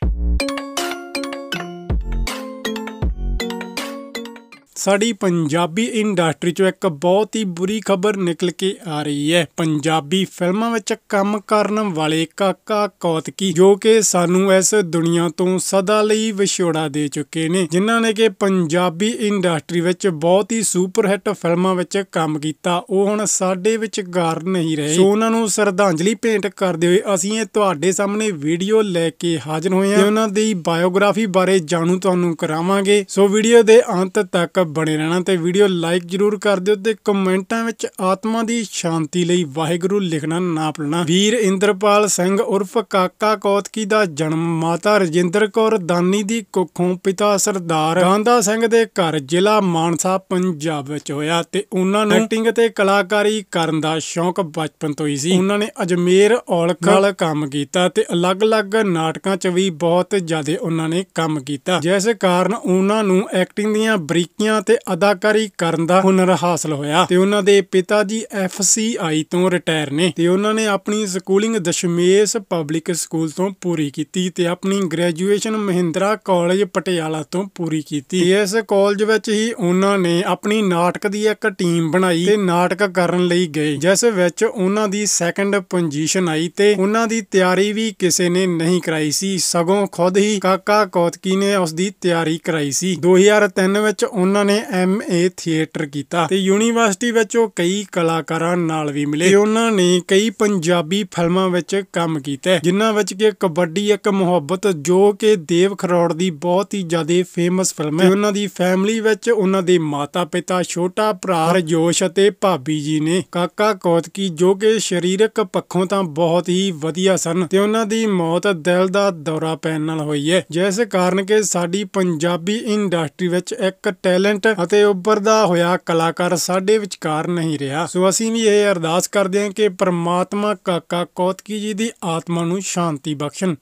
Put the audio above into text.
Touch. ਸਾਡੀ Punjabi industry 'ਚੋਂ ਇੱਕ ਬਹੁਤ ਹੀ ਬੁਰੀ ਖਬਰ ਨਿਕਲ ਕੇ ਆ ਰਹੀ ਹੈ ਪੰਜਾਬੀ ਫਿਲਮਾਂ ਵਿੱਚ ਕੰਮ ਕਰਨ ਵਾਲੇ ਕਾਕਾ ਕੌਤਕੀ ਜੋ ਕਿ ਸਾਨੂੰ ਇਸ ਦੁਨੀਆ ਤੋਂ ਸਦਾ ਲਈ ਵਿਛੋੜਾ ਦੇ ਚੁੱਕੇ ਨੇ ਜਿਨ੍ਹਾਂ ਨੇ ਕਿ ਪੰਜਾਬੀ ਇੰਡਸਟਰੀ ਵਿੱਚ ਬਹੁਤ ਹੀ ਸੁਪਰ ਹਿੱਟ ਫਿਲਮਾਂ ਵਿੱਚ ਕੰਮ ਕੀਤਾ ਉਹ ਹੁਣ ਸਾਡੇ ਵਿੱਚ ਗਾਰ ਨਹੀਂ ਰਹੇ ਸੋ ਉਹਨਾਂ ਨੂੰ ਸ਼ਰਧਾਂਜਲੀ ਭੇਂਟ ਕਰਦੇ ਹੋਏ ਅਸੀਂ ਇਹ ਤੁਹਾਡੇ ਸਾਹਮਣੇ ਵੀਡੀਓ ਲੈ ਕੇ ਹਾਜ਼ਰ ਹੋਏ ਹਾਂ ਤੇ ਉਹਨਾਂ ਦੀ ਬਾਇਓਗ੍ਰਾਫੀ ਬਾਰੇ ਜਾਣੂ ਤੁਹਾਨੂੰ ਕਰਾਵਾਂਗੇ ਸੋ ਵੀਡੀਓ ਦੇ ਅੰਤ ਤੱਕ ਬਣੇ ਰਹਿਣਾ ਤੇ ਵੀਡੀਓ ਲਾਈਕ ਜਰੂਰ ਕਰ ਦਿਓ ਤੇ ਕਮੈਂਟਾਂ ਵਿੱਚ ਆਤਮਾ ਦੀ ਸ਼ਾਂਤੀ ਲਈ ਵਾਹਿਗੁਰੂ ਲਿਖਣਾ ਨਾ ਭੁੱਲਣਾ ਵੀਰ ਇੰਦਰਪਾਲ ਸਿੰਘ ਉਰਫ ਕਾਕਾ ਕੌਤਕੀ ਦਾ ਜਨਮ ਮਾਤਾ ਰਜਿੰਦਰ ਕੌਰ ਦਾਨੀ ਦੀ ਕੁੱਖੋਂ ਪਿਤਾ ਸਰਦਾਰ ਗਾਂਧਾ ਸਿੰਘ ਦੇ ਘਰ ਜ਼ਿਲ੍ਹਾ ਮਾਨਸਾ ਪੰਜਾਬ ਵਿੱਚ ਹੋਇਆ ਤੇ ਉਹਨਾਂ ਨੂੰ ਐਕਟਿੰਗ ਤੇ ਕਲਾਕਾਰੀ ਕਰਨ ਦਾ ਸ਼ੌਂਕ ਬਚਪਨ ਤੋਂ ਹੀ ਸੀ ਉਹਨਾਂ ਨੇ ਅਜਮੇਰ ਔਲਖ ਨਾਲ ਕੰਮ ਕੀਤਾ ਤੇ ਅਲੱਗ-ਅਲੱਗ ਨਾਟਕਾਂ 'ਚ ਵੀ ਬਹੁਤ ਜ਼ਿਆਦਾ ਉਹਨਾਂ ਨੇ ਕੰਮ ਕੀਤਾ ਜਿਸ ਕਾਰਨ ਉਹਨਾਂ ਨੂੰ ਐਕਟਿੰਗ ਦੀਆਂ ਬਰੀਕੀਆਂ ਕਹਾਣੀਆਂ ਤੇ ਅਦਾਕਾਰੀ ਕਰਨ ਦਾ ਹੁਨਰ ਹਾਸਲ ਹੋਇਆ ਤੇ ਉਹਨਾਂ ਦੇ ਪਿਤਾ ਜੀ ਐਫਸੀਆਈ ਤੋਂ ਰਿਟਾਇਰ ਨੇ ਤੇ ਉਹਨਾਂ ਨੇ ਆਪਣੀ ਸਕੂਲਿੰਗ ਦਸ਼ਮੇਸ਼ ਪਬਲਿਕ ਸਕੂਲ ਤੋਂ ਪੂਰੀ ਕੀਤੀ ਤੇ ਆਪਣੀ ਗ੍ਰੈਜੂਏਸ਼ਨ ਮਹਿੰਦਰਾ ਕਾਲਜ ਪਟਿਆਲਾ ਤੋਂ ਪੂਰੀ ਕੀਤੀ ਇਸ ਕਾਲਜ ਵਿੱਚ ਹੀ ਉਹਨਾਂ ਨੇ ਆਪਣੀ ਨਾਟਕ ਦੀ ਇੱਕ ਟੀਮ ਬਣਾਈ ਤੇ ਨਾਟਕ ਕਰਨ ਲਈ ਗਏ ਜਿਸ ਵਿੱਚ ਉਹਨਾਂ ਦੀ ਸੈਕੰਡ ਪੋਜੀਸ਼ਨ ਆਈ ਤੇ ਉਹਨਾਂ ਦੀ ਤਿਆਰੀ ਵੀ ਕਿਸੇ ਨੇ ਨਹੀਂ ਕਰਾਈ ਸੀ ਸਗੋਂ ਖੁਦ ਹੀ ਕਾਕਾ ਕੌਤਕੀ ਨੇ ਉਸ ਦੀ ਤਿਆਰੀ ਕਰਾਈ ਸੀ 2003 ਵਿੱਚ ਉਹਨਾਂ ਉਹਨਾਂ ਨੇ ਏ ਥੀਏਟਰ ਕੀਤਾ ਤੇ ਯੂਨੀਵਰਸਿਟੀ ਵਿੱਚ ਉਹ ਕਈ ਕਲਾਕਾਰਾਂ ਨਾਲ ਵੀ ਮਿਲੇ ਤੇ ਉਹਨਾਂ ਨੇ ਕਈ ਪੰਜਾਬੀ ਫਿਲਮਾਂ ਵਿੱਚ ਕੰਮ ਕੀਤਾ ਜਿਨ੍ਹਾਂ ਵਿੱਚ ਕਿ ਕਬੱਡੀ ਇੱਕ ਮੁਹੱਬਤ ਜੋ ਕਿ ਦੇਵ ਖਰੋੜ ਦੀ ਬਹੁਤ ਹੀ ਜ਼ਿਆਦਾ ਫੇਮਸ ਫਿਲਮ ਹੈ ਤੇ ਉਹਨਾਂ ਦੀ ਫੈਮਿਲੀ ਵਿੱਚ ਉਹਨਾਂ ਦੇ ਮਾਤਾ-ਪਿਤਾ ਛੋਟਾ ਭਰਾ ਰਜੋਸ਼ ਅਤੇ ਭਾਬੀ ਜੀ ਨੇ ਕਾਕਾ ਕੌਤਕੀ ਜੋ ਕਿ ਸਰੀਰਕ ਪੱਖੋਂ ਤਾਂ ਬਹੁਤ ਹੀ ਵਧੀਆ ਸਨ ਤੇ ਉਹਨਾਂ ਦੀ ਮੌਤ ਦਿਲ ਦਾ ਦੌਰਾ ਪੈਣ ਨਾਲ ਹੋਈ ਹੈ ਜਿਸ ਕਾਰਨ ਕਿ ਸਾਡੀ ਪੰਜਾਬੀ ਇੰਡਸਟਰੀ ਵਿੱਚ ਇੱਕ ਟੈਲੈਂਟ ਟੈਲੈਂਟ ਅਤੇ ਉੱਭਰਦਾ ਹੋਇਆ ਕਲਾਕਾਰ ਸਾਡੇ ਵਿਚਕਾਰ ਨਹੀਂ ਰਿਹਾ ਸੋ ਅਸੀਂ ਵੀ ਇਹ ਅਰਦਾਸ ਕਰਦੇ ਹਾਂ ਕਿ ਪਰਮਾਤਮਾ ਕਾਕਾ ਕੌਤਕੀ ਜੀ ਦੀ ਆਤਮਾ ਨੂੰ ਸ਼ਾਂਤੀ ਬਖਸ਼ਣ